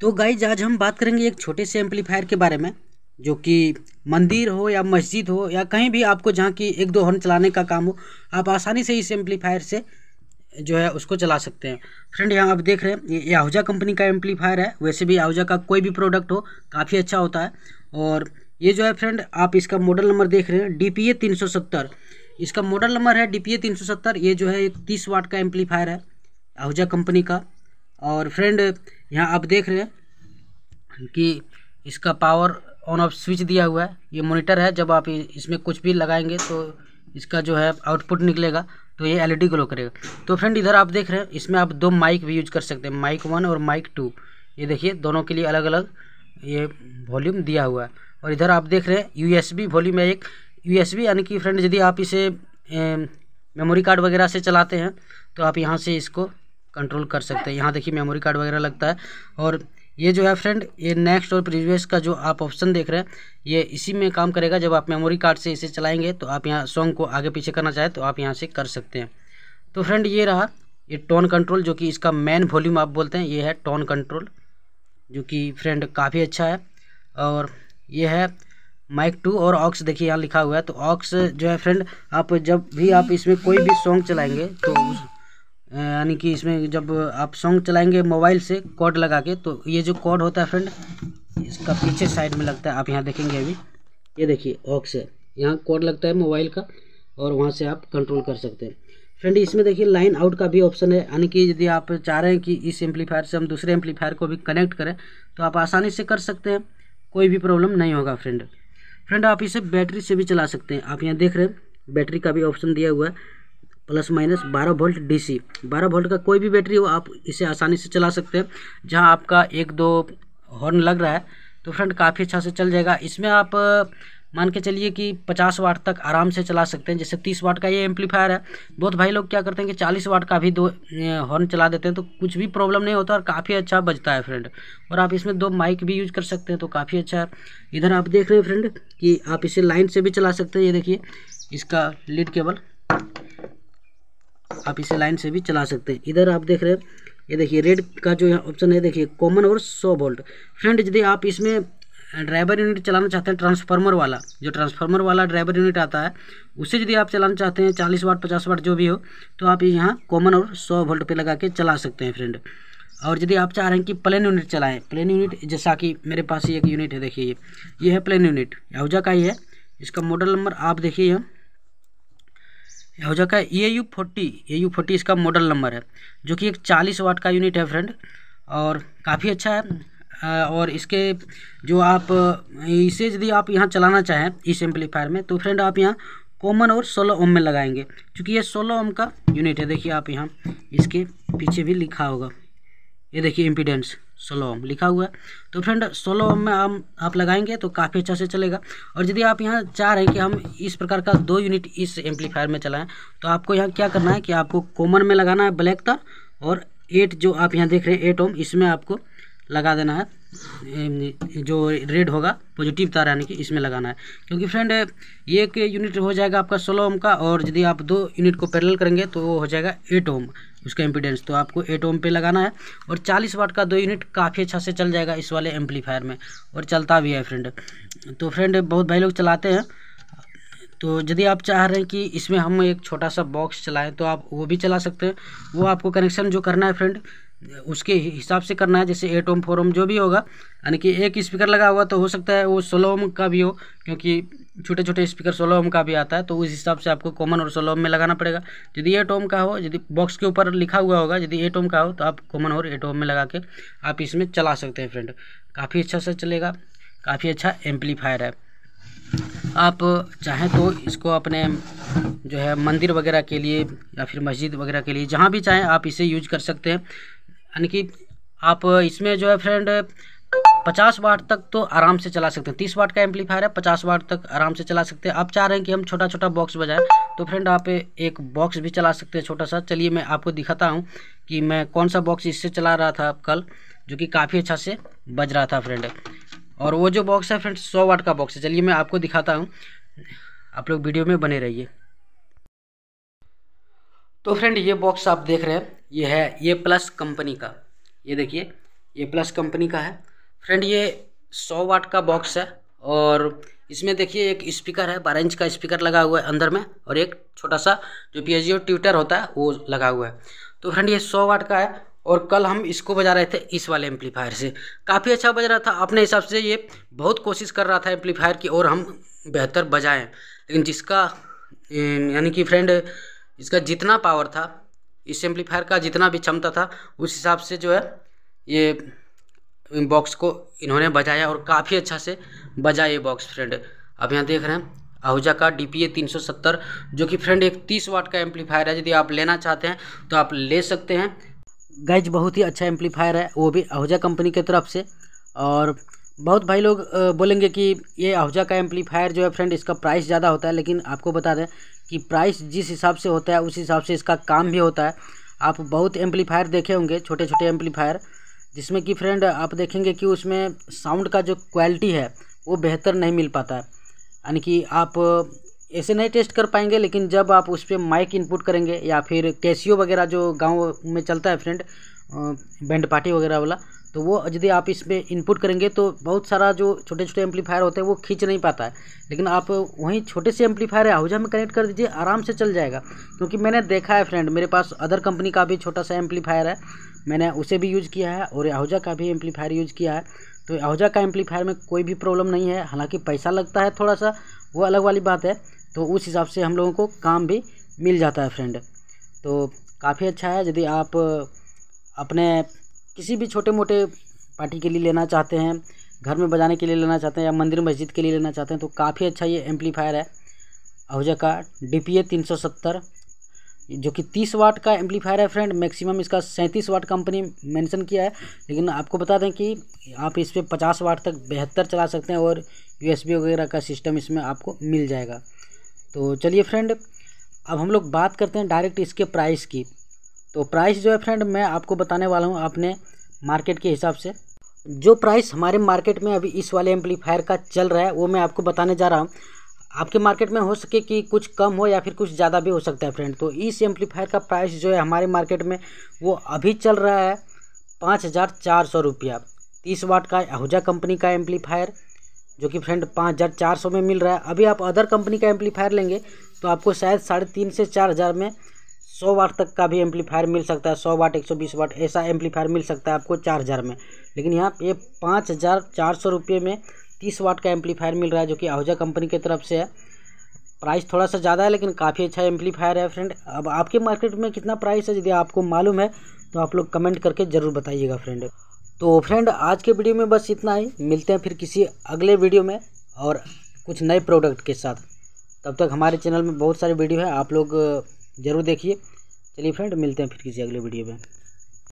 तो गाइज आज हम बात करेंगे एक छोटे से एम्पलीफायर के बारे में जो कि मंदिर हो या मस्जिद हो या कहीं भी आपको जहाँ की एक दो हॉर्न चलाने का काम हो आप आसानी से इस एम्पलीफायर से जो है उसको चला सकते हैं फ्रेंड यहाँ आप देख रहे हैं ये आहूजा कंपनी का एम्पलीफायर है वैसे भी आहूजा का कोई भी प्रोडक्ट हो काफ़ी अच्छा होता है और ये जो है फ्रेंड आप इसका मॉडल नंबर देख रहे हैं डी पी ए तीन सौ सत्तर इसका मॉडल नंबर है डी पी ए तीन सौ सत्तर ये जो है एक तीस वाट का एम्पलीफायर है आहूजा कंपनी का और फ्रेंड यहाँ आप देख रहे हैं कि इसका पावर ऑन ऑफ स्विच दिया हुआ है ये मोनिटर है जब आप इसमें कुछ भी लगाएंगे तो इसका जो है आउटपुट निकलेगा तो ये एलईडी ग्लो करेगा तो फ्रेंड इधर आप देख रहे हैं इसमें आप दो माइक भी यूज कर सकते हैं माइक वन और माइक टू ये देखिए दोनों के लिए अलग अलग ये वॉल्यूम दिया हुआ है और इधर आप देख रहे हैं यूएसबी वॉल्यूम है एक यूएसबी यानी कि फ्रेंड यदि आप इसे मेमोरी कार्ड वगैरह से चलाते हैं तो आप यहाँ से इसको कंट्रोल कर सकते हैं यहाँ देखिए मेमोरी कार्ड वगैरह लगता है और ये जो है फ्रेंड ये नेक्स्ट और प्रीवियस का जो आप ऑप्शन देख रहे हैं ये इसी में काम करेगा जब आप मेमोरी कार्ड से इसे चलाएंगे तो आप यहाँ सॉन्ग को आगे पीछे करना चाहें तो आप यहाँ से कर सकते हैं तो फ्रेंड ये रहा ये टोन कंट्रोल जो कि इसका मेन वॉल्यूम आप बोलते हैं ये है टोन कंट्रोल जो कि फ्रेंड काफ़ी अच्छा है और ये है माइक टू और ऑक्स देखिए यहाँ लिखा हुआ है तो ऑक्स जो है फ्रेंड आप जब भी आप इसमें कोई भी सॉन्ग चलाएंगे तो यानी कि इसमें जब आप सॉन्ग चलाएंगे मोबाइल से कॉर्ड लगा के तो ये जो कॉर्ड होता है फ्रेंड इसका पीछे साइड में लगता है आप यहाँ देखेंगे अभी ये देखिए ऑक्स है यहाँ कॉर्ड लगता है मोबाइल का और वहाँ से आप कंट्रोल कर सकते हैं फ्रेंड इसमें देखिए लाइन आउट का भी ऑप्शन है यानी कि यदि आप चाह रहे हैं कि इस एम्पलीफायर से हम दूसरे एम्पलीफायर को भी कनेक्ट करें तो आप आसानी से कर सकते हैं कोई भी प्रॉब्लम नहीं होगा फ्रेंड फ्रेंड आप इसे बैटरी से भी चला सकते हैं आप यहाँ देख रहे हैं बैटरी का भी ऑप्शन दिया हुआ है plus minus 12 volt DC 12 volt का कोई भी बैटरी हो आप इसे आसानी से चला सकते हैं जहां आपका एक दो हॉर्न लग रहा है तो फ्रेंड काफ़ी अच्छा से चल जाएगा इसमें आप मान के चलिए कि 50 वाट तक आराम से चला सकते हैं जैसे 30 वाट का ये एम्पलीफायर है बहुत भाई लोग क्या करते हैं कि 40 वाट का भी दो हॉर्न चला देते हैं तो कुछ भी प्रॉब्लम नहीं होता और काफ़ी अच्छा बजता है फ्रेंड और आप इसमें दो माइक भी यूज कर सकते हैं तो काफ़ी अच्छा है इधर आप देख रहे हैं फ्रेंड कि आप इसे लाइन से भी चला सकते हैं ये देखिए इसका लीड केबल आप इसे लाइन से भी चला सकते हैं इधर आप देख रहे हैं ये देखिए रेड का जो ऑप्शन है देखिए कॉमन और सौ वोल्ट फ्रेंड यदि आप इसमें ड्राइवर यूनिट चलाना चाहते हैं ट्रांसफार्मर वाला जो ट्रांसफार्मर वाला ड्राइवर यूनिट आता है उसे यदि आप चलाना चाहते हैं चालीस वाट पचास वाट जो भी हो तो आप यहाँ कॉमन और सौ वोल्ट पे लगा के चला सकते हैं फ्रेंड और यदि आप चाह रहे हैं कि प्लेन यूनिट चलाएं प्लेन यूनिट जैसा कि मेरे पास ही एक यूनिट है देखिए ये ये है प्लेन यूनिट आहूजा का ही है इसका मॉडल नंबर आप देखिए हो जाएगा A U forty A U forty इसका मॉडल नंबर है जो कि एक चालीस वाट का यूनिट है फ्रेंड और काफ़ी अच्छा है और इसके जो आप इसे यदि आप यहाँ चलाना चाहें इस एम्पलीफायर में तो फ्रेंड आप यहाँ कॉमन और सोलह ओम में लगाएंगे क्योंकि ये सोलह ओम का यूनिट है देखिए आप यहाँ इसके पीछे भी लिखा होगा ये देखिए इम्पीडेंस सोलोम लिखा हुआ है तो फ्रेंड सोलोम में हम आप लगाएंगे तो काफ़ी अच्छा से चलेगा और यदि आप यहाँ चाह रहे हैं कि हम इस प्रकार का दो यूनिट इस एम्पलीफायर में चलाएं तो आपको यहाँ क्या करना है कि आपको कॉमन में लगाना है ब्लैक तार और एट जो आप यहाँ देख रहे हैं एट ओम इसमें आपको लगा देना है जो रेड होगा पॉजिटिव तार यानी कि इसमें लगाना है क्योंकि फ्रेंड एक यूनिट हो जाएगा आपका सोलह ओम का और यदि आप दो यूनिट को पैरेलल करेंगे तो वो हो जाएगा एट ओम उसका इम्पीडेंस तो आपको एट ओम पे लगाना है और चालीस वाट का दो यूनिट काफ़ी अच्छा से चल जाएगा इस वाले एम्पलीफायर में और चलता भी है फ्रेंड तो फ्रेंड बहुत भाई लोग चलाते हैं तो यदि आप चाह रहे हैं कि इसमें हम एक छोटा सा बॉक्स चलाएं तो आप वो भी चला सकते हैं वो आपको कनेक्शन जो करना है फ्रेंड उसके हिसाब से करना है जैसे एट ओम फोर ओम जो भी होगा यानी कि एक स्पीकर लगा हुआ तो हो सकता है वो सोलह ओम का भी हो क्योंकि छोटे छोटे स्पीकर सोलह ओम का भी आता है तो उस हिसाब से आपको कॉमन और सोलह ओम में लगाना पड़ेगा यदि एट ओम का हो यदि बॉक्स के ऊपर लिखा हुआ होगा यदि एट ओम का हो तो आप कॉमन और एट ओम में लगा के आप इसमें चला सकते हैं फ्रेंड काफ़ी अच्छा सा चलेगा काफ़ी अच्छा एम्पलीफायर है आप चाहें तो इसको अपने जो है मंदिर वगैरह के लिए या फिर मस्जिद वगैरह के लिए जहाँ भी चाहें आप इसे यूज कर सकते हैं यानी कि आप इसमें जो है फ्रेंड पचास वाट तक तो आराम से चला सकते हैं तीस वाट का एम्पलीफायर है पचास वाट तक आराम से चला सकते हैं आप चाह रहे हैं कि हम छोटा छोटा बॉक्स बजाएं तो फ्रेंड आप एक बॉक्स भी चला सकते हैं छोटा सा चलिए मैं आपको दिखाता हूँ कि मैं कौन सा बॉक्स इससे चला रहा था कल जो कि काफ़ी अच्छा से बज रहा था फ्रेंड और वो जो बॉक्स है फ्रेंड सौ वाट का बॉक्स है चलिए मैं आपको दिखाता हूँ आप लोग वीडियो में बने रहिए तो फ्रेंड ये बॉक्स आप देख रहे हैं ये है ये प्लस कंपनी का ये देखिए ये प्लस कंपनी का है फ्रेंड ये सौ वाट का बॉक्स है और इसमें देखिए एक स्पीकर है बारह इंच का स्पीकर लगा हुआ है अंदर में और एक छोटा सा जो पी एच ट्यूटर होता है वो लगा हुआ है तो फ्रेंड ये सौ वाट का है और कल हम इसको बजा रहे थे इस वाले एम्पलीफायर से काफ़ी अच्छा बज रहा था अपने हिसाब से ये बहुत कोशिश कर रहा था एम्पलीफायर की और हम बेहतर बजाएं लेकिन जिसका यानी कि फ्रेंड इसका जितना पावर था इस एम्पलीफायर का जितना भी क्षमता था उस हिसाब से जो है ये बॉक्स को इन्होंने बजाया और काफ़ी अच्छा से बजाया ये बॉक्स फ्रेंड अब यहाँ देख रहे हैं आहूजा का डी पी ए तीन सौ सत्तर जो कि फ्रेंड एक तीस वाट का एम्पलीफायर है यदि आप लेना चाहते हैं तो आप ले सकते हैं गैज बहुत ही अच्छा एम्पलीफायर है वो भी आहूजा कंपनी की तरफ से और बहुत भाई लोग बोलेंगे कि ये आहूजा का एम्पलीफायर जो है फ्रेंड इसका प्राइस ज़्यादा होता है लेकिन आपको बता दें कि प्राइस जिस हिसाब से होता है उस हिसाब से इसका काम भी होता है आप बहुत एम्पलीफायर देखे होंगे छोटे छोटे एम्पलीफायर जिसमें कि फ्रेंड आप देखेंगे कि उसमें साउंड का जो क्वालिटी है वो बेहतर नहीं मिल पाता है यानी कि आप ऐसे नहीं टेस्ट कर पाएंगे लेकिन जब आप उस पर माइक इनपुट करेंगे या फिर कैसियो वगैरह जो गांव में चलता है फ्रेंड बैंड पार्टी वगैरह वाला तो वो यदि आप इसमें इनपुट करेंगे तो बहुत सारा जो छोटे छोटे एम्पलीफायर होते हैं वो खींच नहीं पाता है लेकिन आप वहीं छोटे से एम्पलीफायर है आहूजा में कनेक्ट कर दीजिए आराम से चल जाएगा क्योंकि मैंने देखा है फ्रेंड मेरे पास अदर कंपनी का भी छोटा सा एम्पलीफायर है मैंने उसे भी यूज़ किया है और आहूजा का भी एम्पलीफायर यूज़ किया है तो आहूजा का एम्पलीफायर में कोई भी प्रॉब्लम नहीं है हालाँकि पैसा लगता है थोड़ा सा वो अलग वाली बात है तो उस हिसाब से हम लोगों को काम भी मिल जाता है फ्रेंड तो काफ़ी अच्छा है यदि आप अपने किसी भी छोटे मोटे पार्टी के लिए लेना चाहते हैं घर में बजाने के लिए लेना चाहते हैं या मंदिर मस्जिद के लिए लेना चाहते हैं तो काफ़ी अच्छा ये एम्पलीफायर है आहूजा का डी पी ए तीन सौ सत्तर जो कि तीस वाट का एम्पलीफायर है फ्रेंड मैक्सिमम इसका सैंतीस वाट कंपनी मेंशन किया है लेकिन आपको बता दें कि आप इस पर पचास वाट तक बेहतर चला सकते हैं और यू वगैरह का सिस्टम इसमें आपको मिल जाएगा तो चलिए फ्रेंड अब हम लोग बात करते हैं डायरेक्ट इसके प्राइस की तो प्राइस जो है फ्रेंड मैं आपको बताने वाला हूँ अपने मार्केट के हिसाब से जो प्राइस हमारे मार्केट में अभी इस वाले एम्पलीफायर का चल रहा है वो मैं आपको बताने जा रहा हूँ आपके मार्केट में हो सके कि कुछ कम हो या फिर कुछ ज़्यादा भी हो सकता है फ्रेंड तो इस एम्पलीफायर का प्राइस जो है हमारे मार्केट में वो अभी चल रहा है पाँच हज़ार चार सौ रुपया तीस वाट का आहूजा कंपनी का एम्पलीफायर जो कि फ्रेंड पाँच हज़ार चार सौ में मिल रहा है अभी आप अदर कंपनी का एम्पलीफायर लेंगे तो आपको शायद साढ़े तीन से चार हज़ार में सौ वाट तक का भी एम्पलीफायर मिल सकता है सौ वाट एक सौ बीस वाट ऐसा एम्पलीफायर मिल सकता है आपको चार हज़ार में लेकिन यहाँ ये पाँच हज़ार चार सौ रुपये में तीस वाट का एम्पलीफायर मिल रहा है जो कि आहूजा कंपनी की तरफ से है प्राइस थोड़ा सा ज़्यादा है लेकिन काफ़ी अच्छा एम्पलीफायर है फ्रेंड अब आपके मार्केट में कितना प्राइस है यदि आपको मालूम है तो आप लोग कमेंट करके ज़रूर बताइएगा फ्रेंड तो फ्रेंड आज के वीडियो में बस इतना ही मिलते हैं फिर किसी अगले वीडियो में और कुछ नए प्रोडक्ट के साथ तब तक हमारे चैनल में बहुत सारे वीडियो हैं आप लोग ज़रूर देखिए चलिए फ्रेंड मिलते हैं फिर किसी अगले वीडियो में